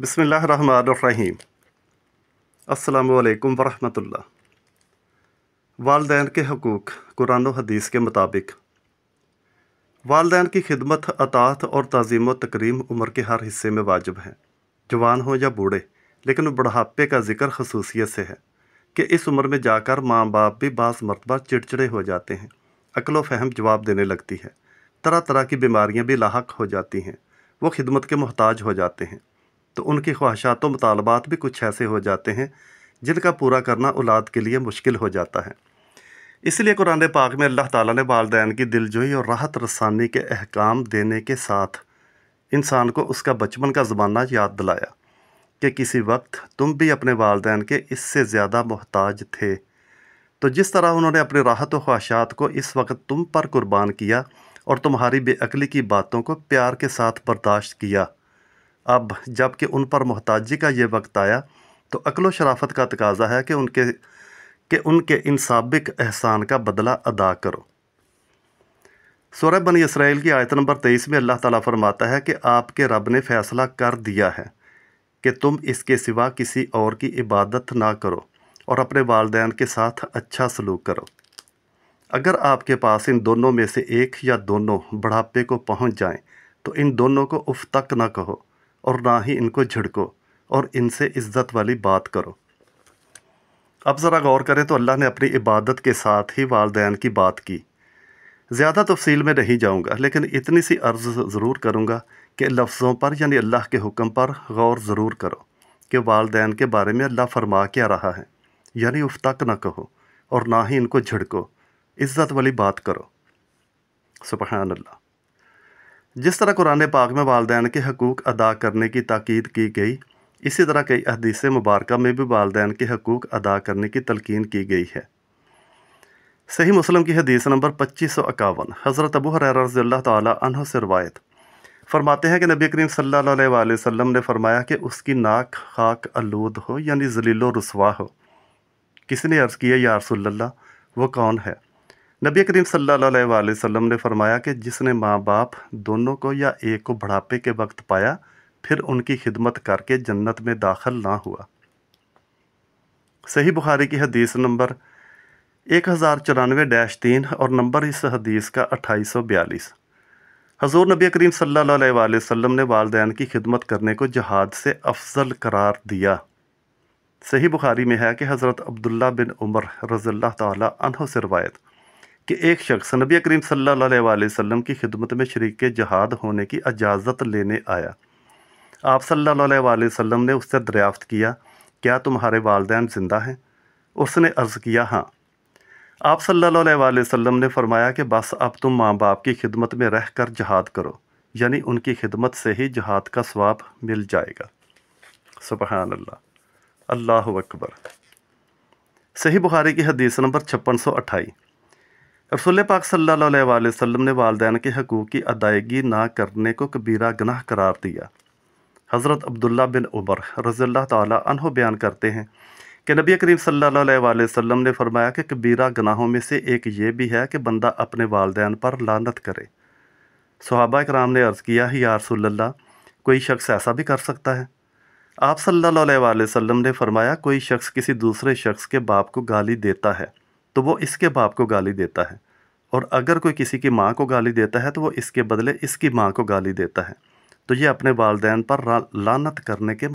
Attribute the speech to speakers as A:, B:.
A: बसमीम अल्लाम वरहल वालदेन के हकूक़ कुरान हदीस के मुताबिक वालदेन की खिदमत अतात और तज़ीम तकरीम उम्र के हर हिस्से में वाजिब है जवान हो या बूढ़े लेकिन बुढ़ापे का जिक्र खसूसियत से है कि इस उम्र में जाकर माँ बाप भी बास मरतबा चिड़चिड़े हो जाते हैं अकलो फहम जवाब देने लगती है तरह तरह की बीमारियाँ भी लाक हो जाती हैं वो खिदमत के मोहताज हो जाते हैं तो उनकी ख्वाहिशात मुतालबात भी कुछ ऐसे हो जाते हैं जिनका पूरा करना औलाद के लिए मुश्किल हो जाता है इसलिए कुरान पाक में अल्लाह ताला ने वालदेन की दिलजोई और राहत रसानी के अहकाम देने के साथ इंसान को उसका बचपन का ज़माना याद दिलाया कि किसी वक्त तुम भी अपने वालदेन के इससे ज़्यादा मोहताज थे तो जिस तरह उन्होंने अपनी राहत व ख्वाहिशात को इस वक्त तुम पर कुर्बान किया और तुम्हारी बेअकली की बातों को प्यार के साथ बर्दाश्त किया अब जबकि उन पर मोहताजी का ये वक्त आया तो व शराफत का तकाजा है कि उनके कि उनके इन सबक एहसान का बदला अदा करो सौरभ बन इसराइल की आयत नंबर तेईस में अल्लाह ताला फरमाता है कि आपके रब ने फ़ैसला कर दिया है कि तुम इसके सिवा किसी और की इबादत ना करो और अपने वालदेन के साथ अच्छा सलूक करो अगर आपके पास इन दोनों में से एक या दोनों बढ़ापे को पहुंच जाएं तो इन दोनों को उफ तक ना कहो और ना ही इनको झिड़को और इनसे इज्जत वाली बात करो अब ज़रा गौर करें तो अल्लाह ने अपनी इबादत के साथ ही वालदेन की बात की ज़्यादा तफसील में नहीं जाऊँगा लेकिन इतनी सी अर्ज़ ज़रूर करूँगा कि लफ्ज़ों पर यानी अल्लाह के हुक्म पर गौर ज़रूर करो कि वालदेन के बारे में अल्लाह फरमा क्या रहा है यानी उफ तक ना कहो और ना ही इनको झिड़को इज़्ज़त वाली बात करो सुबहानल्ला अल्लाह जिस तरह कुरान पाक में वालदेन के हकूक़ अदा करने की ताक़द की गई इसी तरह कई अदीस मुबारक में भी वालदेन के हकूक़ अदा करने की तलकिन की गई है सही मुस्लिम की हदीस नंबर पच्चीस सौ इक्यावन हज़रत अबू हर तह से रवायत फरमाते हैं कि नबी करीम सल्लल्लाहु ने फरमाया कि उसकी नाक खाक आलूद हो यानी जलीलो रसवा हो किसी ने अर्ज़ किया यारसोल्ला वो कौन है नबी करीम सल्लाम ने फरमाया कि जिसने माँ बाप दोनों को या एक को बढ़ापे के वक्त पाया फिर उनकी खिदमत करके जन्नत में दाखिल ना हुआ सही बुखारी की हदीस नंबर एक हज़ार चौरानवे डैश तीन और नंबर इस हदीस का अट्ठाईस सौ बयालीस हजूर नबी करीम सल्लाम ने वालदेन की खिदमत करने को जहाद से अफजल करार दिया सही बुखारी में है कि हज़रत अब्दुल्ला बिन उमर रज़ल्ला तहों से रवायत कि एक शख्स नबी करीम सल्लल्लाहु अलैहि वसल्लम की खिदमत में शरीक जहाद होने की इजाज़त लेने आया आप सल्लल्लाहु अलैहि वसल्लम ने उससे दरियाफ़त किया क्या तुम्हारे वालदान ज़िंदा हैं उसने अर्ज़ किया हाँ आप सल्लल्लाहु अलैहि वसल्लम ने फरमाया कि बस अब तुम माँ बाप की खिदमत में रह कर जहाद करो यानी उनकी खिदमत से ही जहाद का स्वाब मिल जाएगा सुबहान अल्लाह अल्लाह अकबर सही बुखारी की हदीस नंबर छप्पन सौ अट्ठाईस रसुल पाक सल्लाम ने वालदेन के हकूक़ की अदायगी ना करने को कबीरा गनाह करार दिया हज़रत अब्दुल्ला बिन उमर रज़ील तहो बयान करते हैं कि नबी करीम सल्लाम ने फरमाया कि कबीरा गनाहों में से एक ये भी है कि बंदा अपने वालदेन पर लानत करे सहाबा कराम ने अर्ज़ किया ही या कोई शख्स ऐसा भी कर सकता है आप सल्ला वसम ने फरमाया कोई शख्स किसी दूसरे शख्स के बाप को गाली देता है तो वो इसके बाप को गाली देता है और अगर कोई किसी की माँ को गाली देता है तो वो इसके बदले इसकी माँ को गाली देता है तो ये अपने वालदेन पर लानत करने के